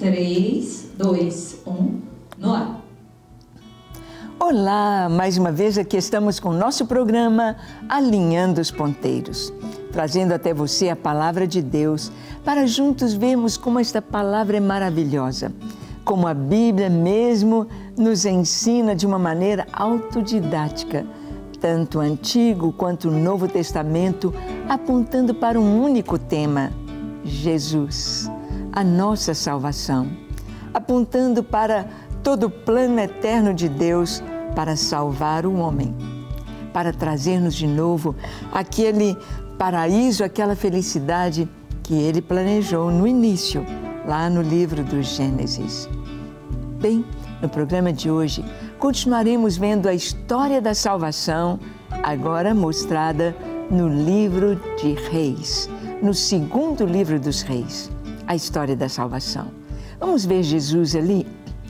3, 2, 1, no ar. Olá, mais uma vez aqui estamos com o nosso programa Alinhando os Ponteiros, trazendo até você a palavra de Deus para juntos vermos como esta palavra é maravilhosa, como a Bíblia mesmo nos ensina de uma maneira autodidática tanto o Antigo quanto o Novo Testamento, apontando para um único tema: Jesus a nossa salvação, apontando para todo o plano eterno de Deus para salvar o homem, para trazer-nos de novo aquele paraíso, aquela felicidade que ele planejou no início, lá no livro do Gênesis. Bem, no programa de hoje, continuaremos vendo a história da salvação, agora mostrada no livro de Reis, no segundo livro dos Reis a história da salvação. Vamos ver Jesus ali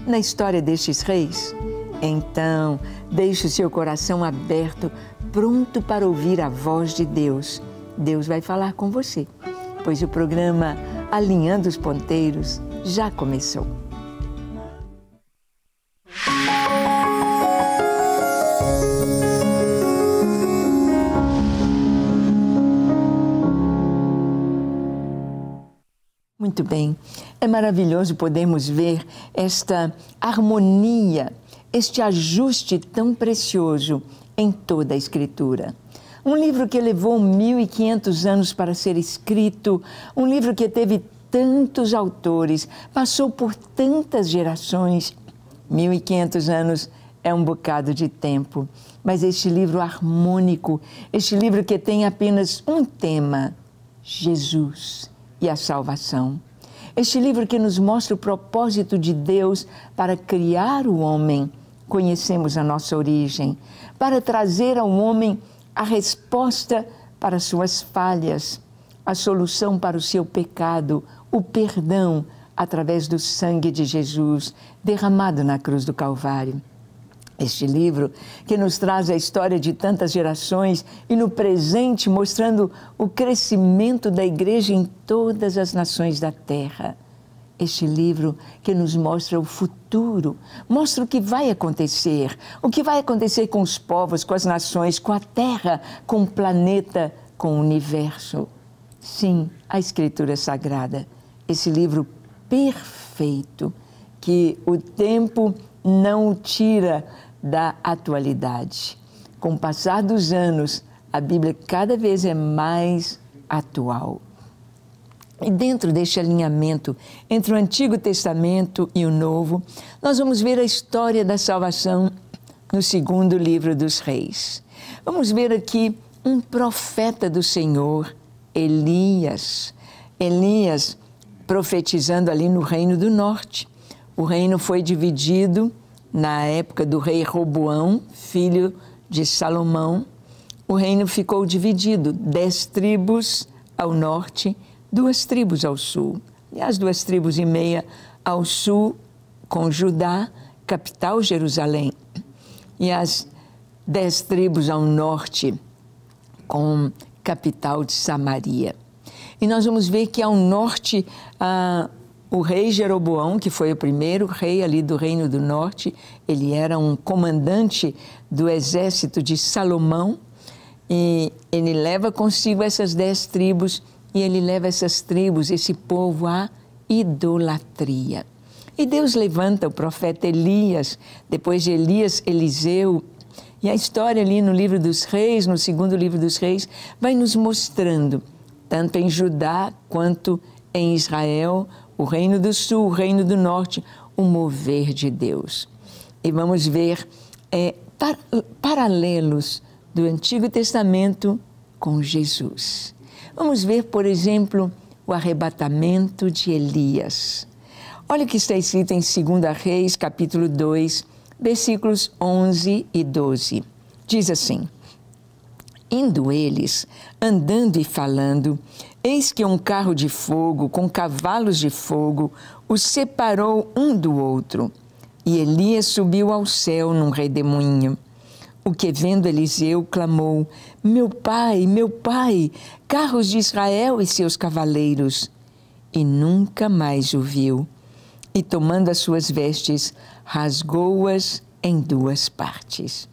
na história destes reis? Então, deixe o seu coração aberto, pronto para ouvir a voz de Deus. Deus vai falar com você, pois o programa Alinhando os Ponteiros já começou. muito bem. É maravilhoso podermos ver esta harmonia, este ajuste tão precioso em toda a Escritura. Um livro que levou 1.500 anos para ser escrito, um livro que teve tantos autores, passou por tantas gerações. 1.500 anos é um bocado de tempo, mas este livro harmônico, este livro que tem apenas um tema: Jesus e a salvação. Este livro que nos mostra o propósito de Deus para criar o homem, conhecemos a nossa origem, para trazer ao homem a resposta para suas falhas, a solução para o seu pecado, o perdão através do sangue de Jesus derramado na cruz do Calvário. Este livro que nos traz a história de tantas gerações e no presente mostrando o crescimento da igreja em todas as nações da terra. Este livro que nos mostra o futuro, mostra o que vai acontecer, o que vai acontecer com os povos, com as nações, com a terra, com o planeta, com o universo. Sim, a Escritura Sagrada, esse livro perfeito que o tempo não tira da atualidade. Com o passar dos anos, a Bíblia cada vez é mais atual. E dentro deste alinhamento entre o Antigo Testamento e o Novo, nós vamos ver a história da salvação no segundo livro dos Reis. Vamos ver aqui um profeta do Senhor, Elias. Elias profetizando ali no Reino do Norte. O reino foi dividido na época do rei Roboão, filho de Salomão, o reino ficou dividido: dez tribos ao norte, duas tribos ao sul. E as duas tribos e meia ao sul, com Judá, capital Jerusalém. E as dez tribos ao norte, com capital de Samaria. E nós vamos ver que ao norte, ah, o rei Jeroboão, que foi o primeiro rei ali do Reino do Norte, ele era um comandante do exército de Salomão, e ele leva consigo essas dez tribos, e ele leva essas tribos, esse povo, à idolatria. E Deus levanta o profeta Elias, depois de Elias, Eliseu, e a história ali no livro dos reis, no segundo livro dos reis, vai nos mostrando, tanto em Judá quanto em Israel, o reino do sul, o reino do norte, o mover de Deus. E vamos ver é, par paralelos do Antigo Testamento com Jesus. Vamos ver, por exemplo, o arrebatamento de Elias. Olha o que está escrito em 2 Reis, capítulo 2, versículos 11 e 12. Diz assim: Indo eles, andando e falando, Eis que um carro de fogo, com cavalos de fogo, os separou um do outro. E Elias subiu ao céu num redemoinho. O que vendo Eliseu clamou: Meu pai, meu pai, carros de Israel e seus cavaleiros. E nunca mais o viu. E tomando as suas vestes, rasgou-as em duas partes.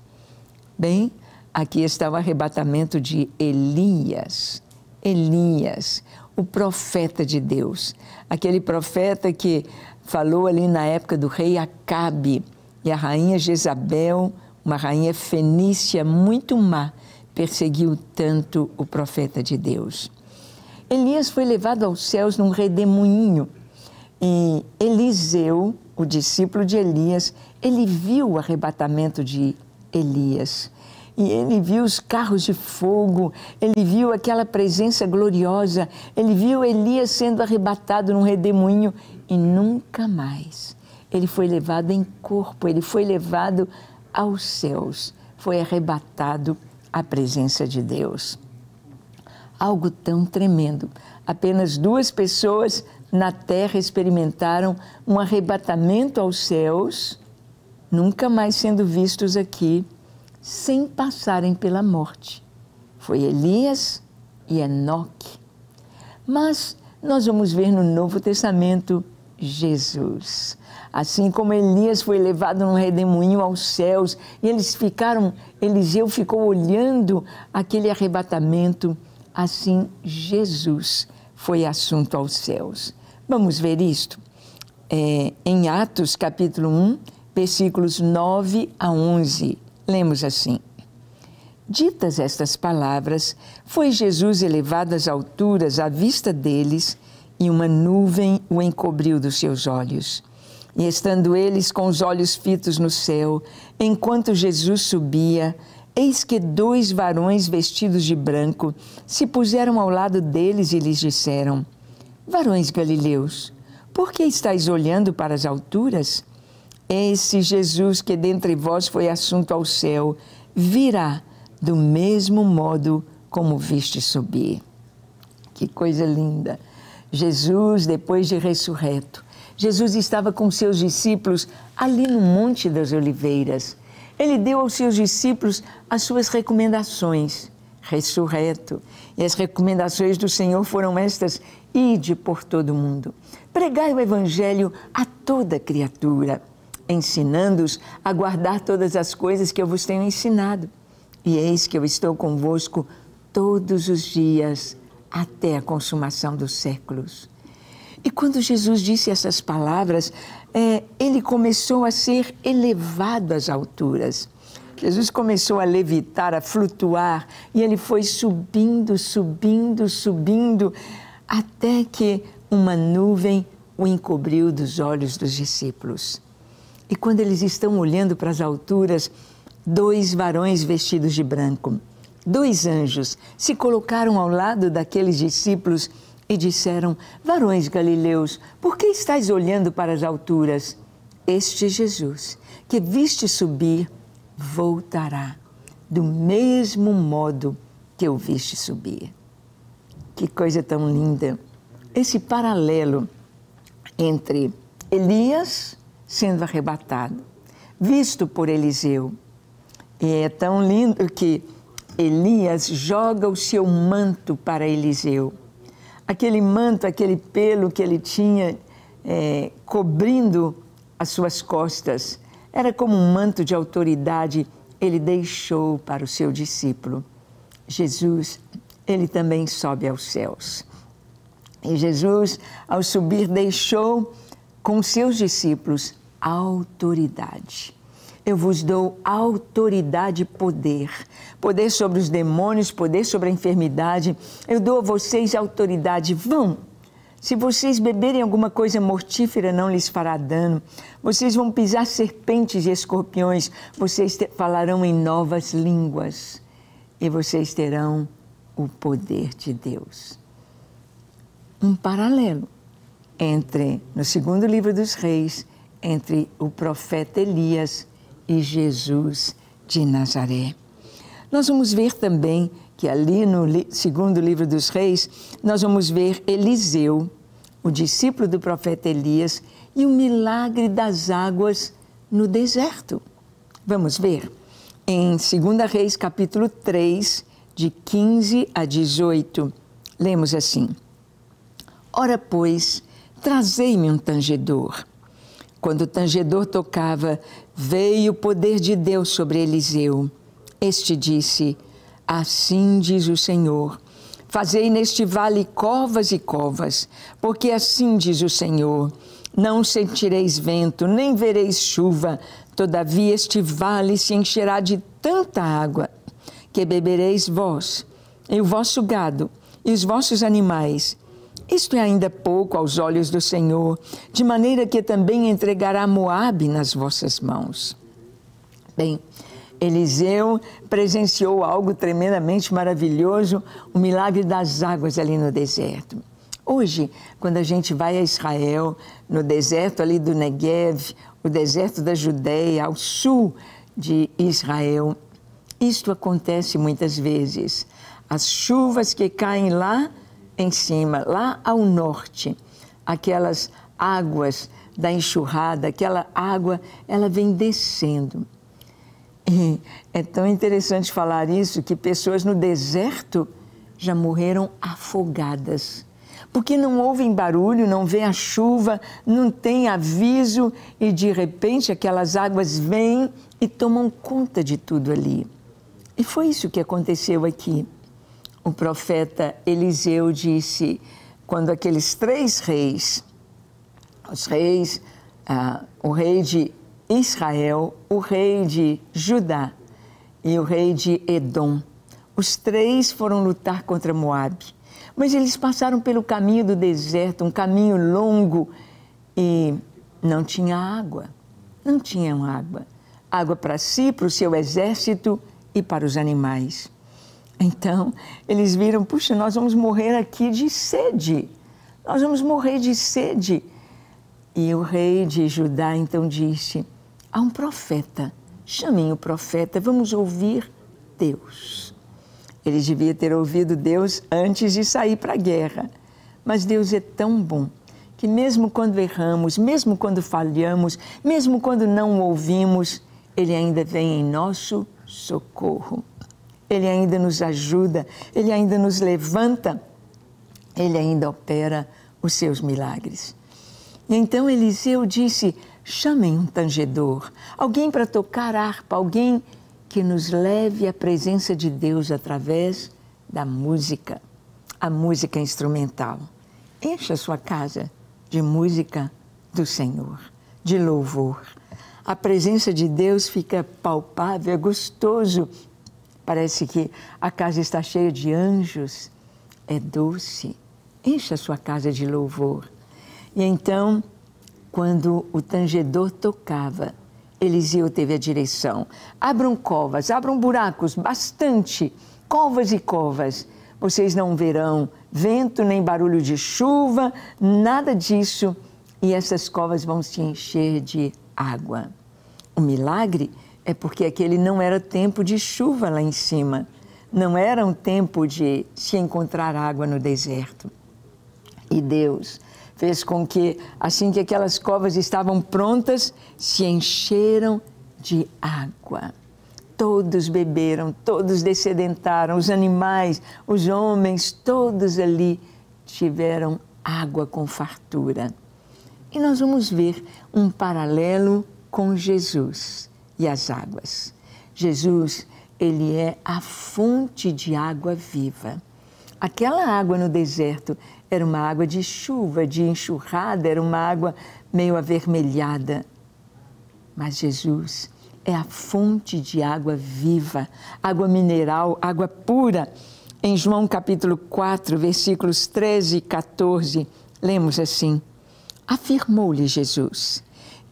Bem, aqui está o arrebatamento de Elias. Elias, o profeta de Deus, aquele profeta que falou ali na época do rei Acabe e a rainha Jezabel, uma rainha fenícia muito má, perseguiu tanto o profeta de Deus. Elias foi levado aos céus num redemoinho e Eliseu, o discípulo de Elias, ele viu o arrebatamento de Elias e ele viu os carros de fogo, ele viu aquela presença gloriosa, ele viu Elias sendo arrebatado num redemoinho e nunca mais. Ele foi levado em corpo, ele foi levado aos céus, foi arrebatado à presença de Deus. Algo tão tremendo. Apenas duas pessoas na terra experimentaram um arrebatamento aos céus, nunca mais sendo vistos aqui sem passarem pela morte. Foi Elias e Enoque. Mas nós vamos ver no Novo Testamento Jesus. Assim como Elias foi levado num redemoinho aos céus, e eles ficaram, Eliseu ficou olhando aquele arrebatamento, assim Jesus foi assunto aos céus. Vamos ver isto? É, em Atos capítulo 1, versículos 9 a 11. Lemos assim: Ditas estas palavras, foi Jesus elevado às alturas à vista deles, e uma nuvem o encobriu dos seus olhos. E estando eles com os olhos fitos no céu, enquanto Jesus subia, eis que dois varões vestidos de branco se puseram ao lado deles e lhes disseram: Varões galileus, por que estáis olhando para as alturas? Esse Jesus que dentre vós foi assunto ao céu, virá do mesmo modo como viste subir. Que coisa linda! Jesus, depois de ressurreto, Jesus estava com seus discípulos ali no Monte das Oliveiras. Ele deu aos seus discípulos as suas recomendações, ressurreto. E as recomendações do Senhor foram estas: ide por todo o mundo, pregai o evangelho a toda criatura ensinando-os a guardar todas as coisas que eu vos tenho ensinado. E eis que eu estou convosco todos os dias até a consumação dos séculos. E quando Jesus disse essas palavras, é, ele começou a ser elevado às alturas. Jesus começou a levitar, a flutuar, e ele foi subindo, subindo, subindo, até que uma nuvem o encobriu dos olhos dos discípulos. E quando eles estão olhando para as alturas, dois varões vestidos de branco, dois anjos, se colocaram ao lado daqueles discípulos e disseram: Varões galileus, por que estáis olhando para as alturas? Este Jesus, que viste subir, voltará do mesmo modo que eu viste subir. Que coisa tão linda! Esse paralelo entre Elias sendo arrebatado, visto por Eliseu. E é tão lindo que Elias joga o seu manto para Eliseu. Aquele manto, aquele pelo que ele tinha é, cobrindo as suas costas, era como um manto de autoridade, ele deixou para o seu discípulo. Jesus, ele também sobe aos céus. E Jesus, ao subir, deixou com seus discípulos autoridade. Eu vos dou autoridade e poder. Poder sobre os demônios, poder sobre a enfermidade. Eu dou a vocês autoridade. Vão! Se vocês beberem alguma coisa mortífera, não lhes fará dano. Vocês vão pisar serpentes e escorpiões. Vocês falarão em novas línguas. E vocês terão o poder de Deus. Um paralelo entre no segundo livro dos Reis, entre o profeta Elias e Jesus de Nazaré. Nós vamos ver também que ali no segundo livro dos Reis, nós vamos ver Eliseu, o discípulo do profeta Elias, e o milagre das águas no deserto. Vamos ver em 2 Reis, capítulo 3, de 15 a 18, lemos assim: Ora, pois, Trazei-me um tangedor. Quando o tangedor tocava, veio o poder de Deus sobre Eliseu. Este disse: Assim diz o Senhor: Fazei neste vale covas e covas, porque assim diz o Senhor: Não sentireis vento, nem vereis chuva, todavia este vale se encherá de tanta água que bebereis vós, e o vosso gado, e os vossos animais isto é ainda pouco aos olhos do Senhor, de maneira que também entregará Moabe nas vossas mãos. Bem, Eliseu presenciou algo tremendamente maravilhoso, o milagre das águas ali no deserto. Hoje, quando a gente vai a Israel, no deserto ali do Negev, o deserto da Judéia, ao sul de Israel, isto acontece muitas vezes. As chuvas que caem lá em cima, lá ao norte, aquelas águas da enxurrada, aquela água, ela vem descendo. E é tão interessante falar isso que pessoas no deserto já morreram afogadas. Porque não ouvem barulho, não vê a chuva, não tem aviso e de repente aquelas águas vêm e tomam conta de tudo ali. E foi isso que aconteceu aqui o profeta Eliseu disse, quando aqueles três reis, os reis, ah, o rei de Israel, o rei de Judá e o rei de Edom, os três foram lutar contra Moabe. Mas eles passaram pelo caminho do deserto, um caminho longo, e não tinha água. Não tinham água. Água para si, para o seu exército e para os animais. Então, eles viram, puxa, nós vamos morrer aqui de sede. Nós vamos morrer de sede. E o rei de Judá então disse: Há um profeta, chamem o profeta, vamos ouvir Deus. Ele devia ter ouvido Deus antes de sair para a guerra. Mas Deus é tão bom que, mesmo quando erramos, mesmo quando falhamos, mesmo quando não ouvimos, Ele ainda vem em nosso socorro. Ele ainda nos ajuda, ele ainda nos levanta, ele ainda opera os seus milagres. E então Eliseu disse: chamem um tangedor, alguém para tocar harpa, alguém que nos leve à presença de Deus através da música, a música instrumental. Encha sua casa de música do Senhor, de louvor. A presença de Deus fica palpável, é gostoso Parece que a casa está cheia de anjos. É doce. Enche a sua casa de louvor. E então, quando o tangedor tocava, Eliseu teve a direção. Abram covas, abram buracos, bastante, covas e covas. Vocês não verão vento, nem barulho de chuva, nada disso. E essas covas vão se encher de água. O milagre é porque aquele não era tempo de chuva lá em cima, não era um tempo de se encontrar água no deserto. E Deus fez com que, assim que aquelas covas estavam prontas, se encheram de água. Todos beberam, todos descedentaram, os animais, os homens, todos ali tiveram água com fartura. E nós vamos ver um paralelo com Jesus e as águas. Jesus, ele é a fonte de água viva. Aquela água no deserto era uma água de chuva, de enxurrada, era uma água meio avermelhada. Mas Jesus é a fonte de água viva, água mineral, água pura. Em João capítulo 4, versículos 13 e 14, lemos assim: Afirmou-lhe Jesus: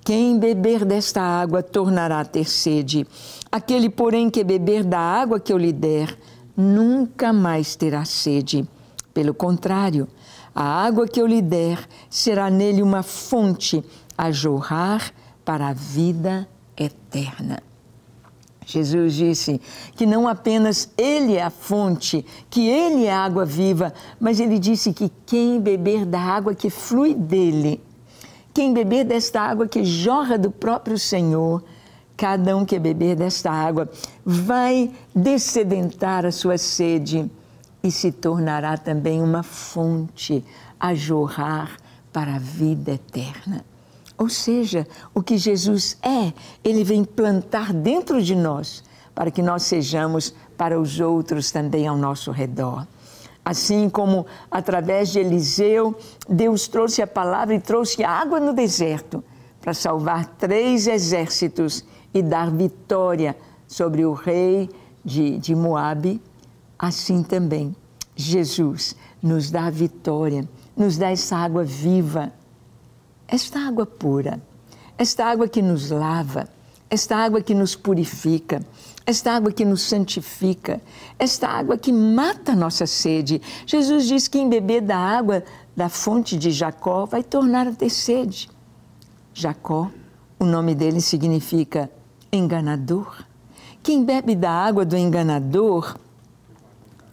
quem beber desta água tornará a ter sede. Aquele, porém, que beber da água que eu lhe der, nunca mais terá sede. Pelo contrário, a água que eu lhe der será nele uma fonte a jorrar para a vida eterna. Jesus disse que não apenas Ele é a fonte, que Ele é a água viva, mas Ele disse que quem beber da água que flui dele quem beber desta água que jorra do próprio Senhor, cada um que beber desta água vai descedentar a sua sede e se tornará também uma fonte a jorrar para a vida eterna. Ou seja, o que Jesus é, ele vem plantar dentro de nós para que nós sejamos para os outros também ao nosso redor. Assim como através de Eliseu, Deus trouxe a palavra e trouxe água no deserto para salvar três exércitos e dar vitória sobre o rei de, de Moabe, assim também Jesus nos dá a vitória, nos dá essa água viva, esta água pura, esta água que nos lava, esta água que nos purifica, esta água que nos santifica, esta água que mata a nossa sede. Jesus diz que em beber da água da fonte de Jacó vai tornar a ter sede. Jacó, o nome dele significa enganador. Quem bebe da água do enganador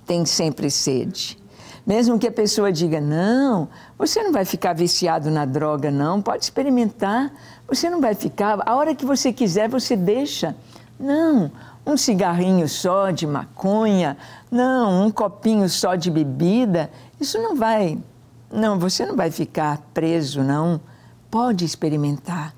tem sempre sede. Mesmo que a pessoa diga, não, você não vai ficar viciado na droga, não, pode experimentar, você não vai ficar, a hora que você quiser você deixa. Não, um cigarrinho só de maconha, não, um copinho só de bebida, isso não vai, não, você não vai ficar preso, não. Pode experimentar.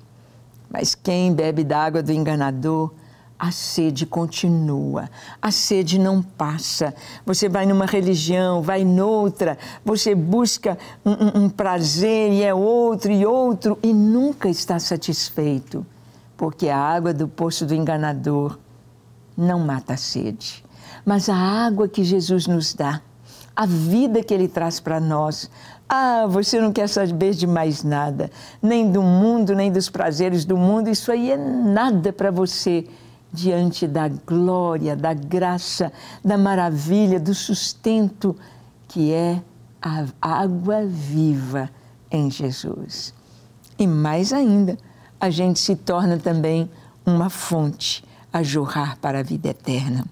Mas quem bebe da água do enganador, a sede continua, a sede não passa. Você vai numa religião, vai noutra, você busca um, um, um, prazer e é outro e outro e nunca está satisfeito, porque a água do poço do enganador não mata a sede, mas a água que Jesus nos dá, a vida que Ele traz para nós, ah, você não quer saber de mais nada, nem do mundo, nem dos prazeres do mundo, isso aí é nada para você diante da glória, da graça, da maravilha, do sustento que é a água viva em Jesus. E mais ainda, a gente se torna também uma fonte a jorrar para a vida eterna.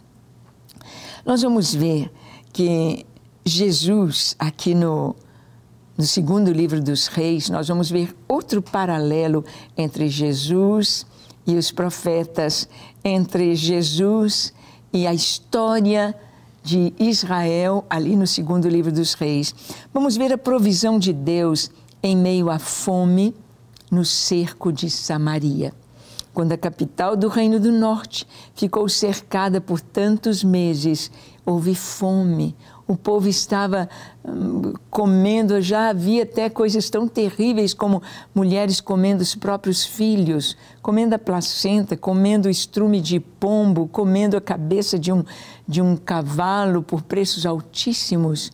Nós vamos ver que Jesus, aqui no, no segundo livro dos Reis, nós vamos ver outro paralelo entre Jesus e e os profetas, entre Jesus e a história de Israel, ali no segundo livro dos Reis. Vamos ver a provisão de Deus em meio à fome no cerco de Samaria. Quando a capital do Reino do Norte ficou cercada por tantos meses, houve fome, o povo estava hum, comendo, já havia até coisas tão terríveis como mulheres comendo os próprios filhos, comendo a placenta, comendo o estrume de pombo, comendo a cabeça de um, de um cavalo por preços altíssimos.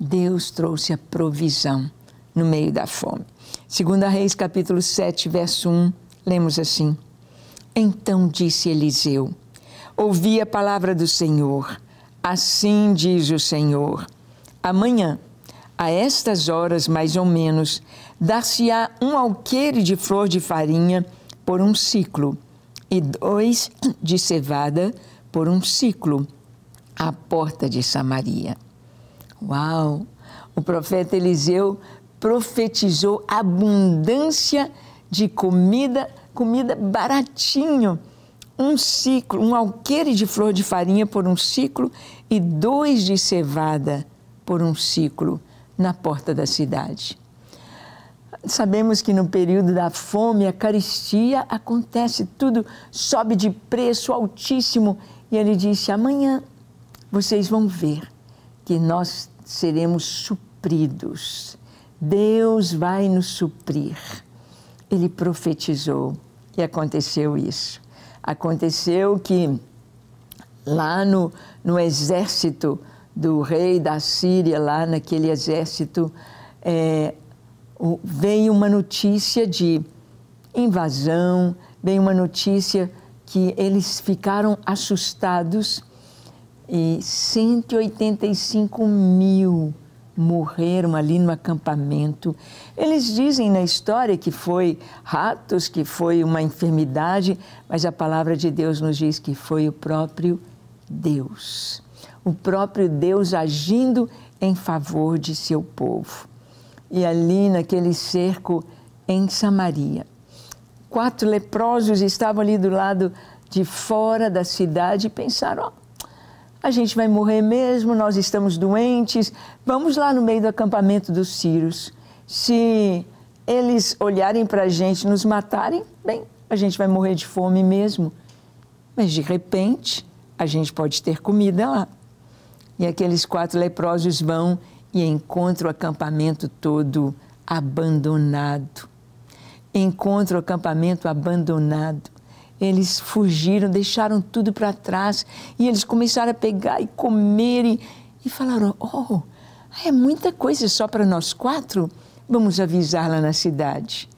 Deus trouxe a provisão no meio da fome. Segunda Reis, capítulo 7, verso 1, lemos assim: Então disse Eliseu: Ouvi a palavra do Senhor Assim diz o Senhor: amanhã, a estas horas mais ou menos, dar-se-á um alqueire de flor de farinha por um ciclo, e dois de cevada por um ciclo, à porta de Samaria. Uau! O profeta Eliseu profetizou abundância de comida, comida baratinho um ciclo, um alqueire de flor de farinha por um ciclo e dois de cevada por um ciclo na porta da cidade. Sabemos que no período da fome, a caristia acontece, tudo sobe de preço altíssimo. E ele disse: amanhã vocês vão ver que nós seremos supridos. Deus vai nos suprir. Ele profetizou e aconteceu isso. Aconteceu que lá no, no exército do rei da Síria, lá naquele exército, é, veio uma notícia de invasão, veio uma notícia que eles ficaram assustados e 185 mil morreram ali no acampamento. Eles dizem na história que foi ratos, que foi uma enfermidade, mas a palavra de Deus nos diz que foi o próprio Deus. O próprio Deus agindo em favor de seu povo. E ali naquele cerco em Samaria, quatro leprosos estavam ali do lado de fora da cidade e pensaram: oh, a gente vai morrer mesmo, nós estamos doentes, vamos lá no meio do acampamento dos Sírios. Se eles olharem para a gente, nos matarem, bem, a gente vai morrer de fome mesmo. Mas de repente, a gente pode ter comida lá. E aqueles quatro leprosos vão e encontram o acampamento todo abandonado. Encontram o acampamento abandonado. Eles fugiram, deixaram tudo para trás e eles começaram a pegar e comer e, e falaram: Oh, é muita coisa só para nós quatro? Vamos avisar lá na cidade.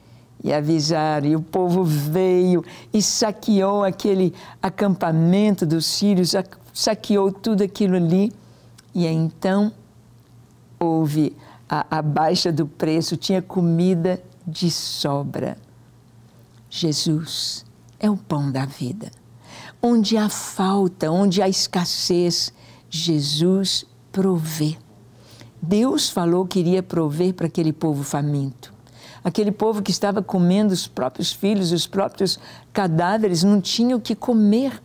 E avisaram, e o povo veio e saqueou aquele acampamento dos sírios, saqueou tudo aquilo ali. E então houve a, a baixa do preço, tinha comida de sobra. Jesus é o pão da vida. Onde há falta, onde há escassez, Jesus provê. Deus falou que iria prover para aquele povo faminto. Aquele povo que estava comendo os próprios filhos, os próprios cadáveres, não tinha o que comer.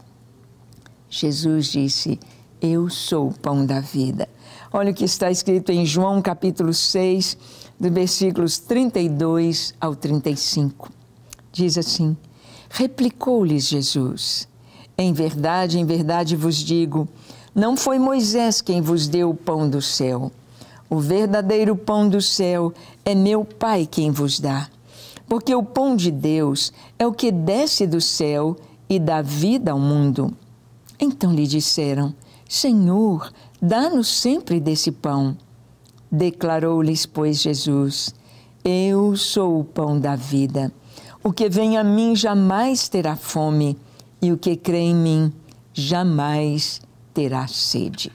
Jesus disse: Eu sou o pão da vida. Olha o que está escrito em João capítulo 6, do versículos 32 ao 35. Diz assim: Replicou-lhes Jesus: Em verdade, em verdade vos digo, não foi Moisés quem vos deu o pão do céu. O verdadeiro pão do céu é meu Pai quem vos dá. Porque o pão de Deus é o que desce do céu e dá vida ao mundo. Então lhe disseram: Senhor, dá-nos sempre desse pão. Declarou-lhes, pois, Jesus: Eu sou o pão da vida. O que vem a mim jamais terá fome, e o que crê em mim jamais terá sede.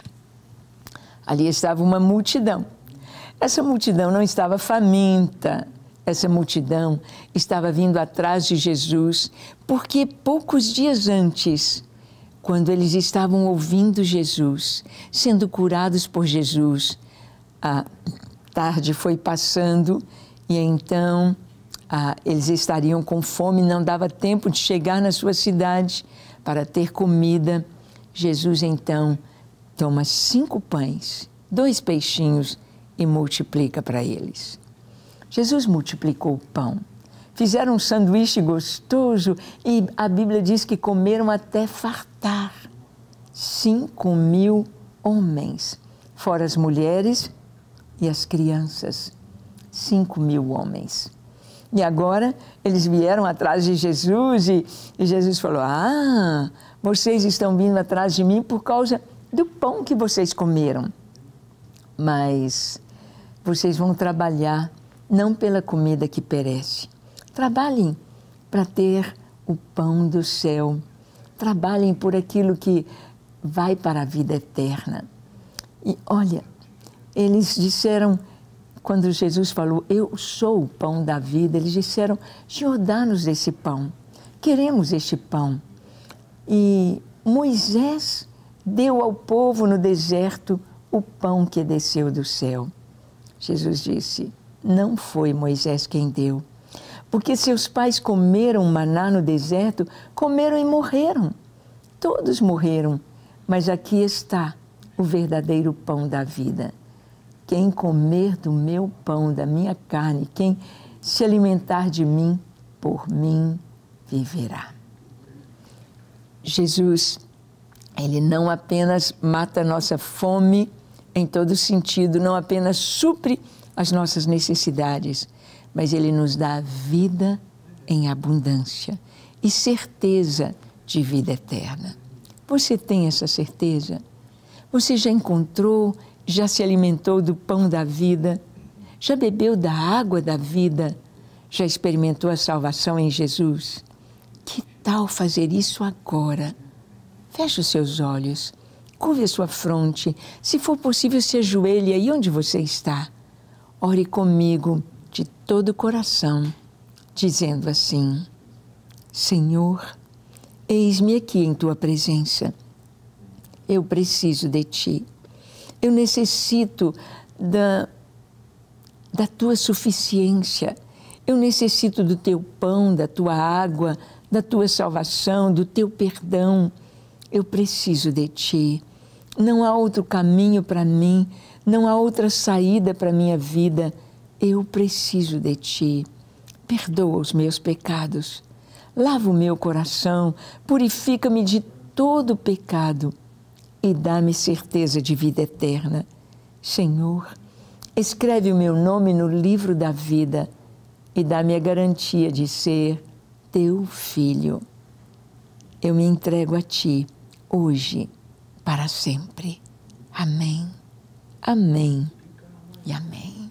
Ali estava uma multidão. Essa multidão não estava faminta, essa multidão estava vindo atrás de Jesus, porque poucos dias antes, quando eles estavam ouvindo Jesus, sendo curados por Jesus, a tarde foi passando e então ah, eles estariam com fome, não dava tempo de chegar na sua cidade para ter comida. Jesus então toma cinco pães, dois peixinhos e multiplica para eles. Jesus multiplicou o pão. Fizeram um sanduíche gostoso e a Bíblia diz que comeram até fartar. Cinco mil homens, fora as mulheres e as crianças. Cinco mil homens. E agora eles vieram atrás de Jesus e, e Jesus falou: Ah, vocês estão vindo atrás de mim por causa do pão que vocês comeram. Mas vocês vão trabalhar não pela comida que perece. Trabalhem para ter o pão do céu. Trabalhem por aquilo que vai para a vida eterna. E olha, eles disseram quando Jesus falou, Eu sou o pão da vida, eles disseram, Senhor, dá-nos esse pão, queremos este pão. E Moisés deu ao povo no deserto o pão que desceu do céu. Jesus disse, Não foi Moisés quem deu, porque seus pais comeram maná no deserto, comeram e morreram. Todos morreram, mas aqui está o verdadeiro pão da vida. Quem comer do meu pão, da minha carne, quem se alimentar de mim, por mim viverá. Jesus, ele não apenas mata a nossa fome em todo sentido, não apenas supre as nossas necessidades, mas ele nos dá vida em abundância e certeza de vida eterna. Você tem essa certeza? Você já encontrou já se alimentou do pão da vida, já bebeu da água da vida, já experimentou a salvação em Jesus. Que tal fazer isso agora? Feche os seus olhos, curve a sua fronte, se for possível, se ajoelhe aí onde você está. Ore comigo de todo o coração, dizendo assim: Senhor, eis-me aqui em tua presença. Eu preciso de ti eu necessito da, da tua suficiência. Eu necessito do teu pão, da tua água, da tua salvação, do teu perdão. Eu preciso de ti. Não há outro caminho para mim, não há outra saída para minha vida. Eu preciso de ti. Perdoa os meus pecados. Lava o meu coração, purifica-me de todo pecado e dá-me certeza de vida eterna. Senhor, escreve o meu nome no livro da vida e dá-me a garantia de ser teu filho. Eu me entrego a ti hoje, para sempre. Amém, amém e amém.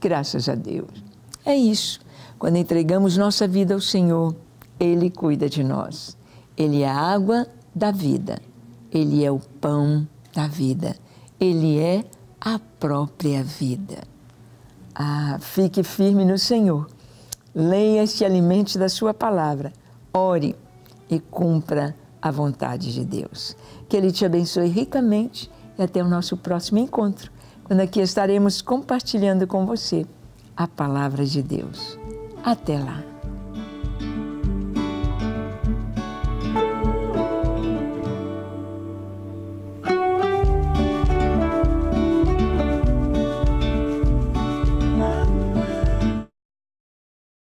Graças a Deus. É isso. Quando entregamos nossa vida ao Senhor, Ele cuida de nós. Ele é a água da vida. Ele é o pão da vida. Ele é a própria vida. Ah, fique firme no Senhor. Leia este alimento da sua palavra. Ore e cumpra a vontade de Deus. Que Ele te abençoe ricamente e até o nosso próximo encontro, quando aqui estaremos compartilhando com você a palavra de Deus. Até lá!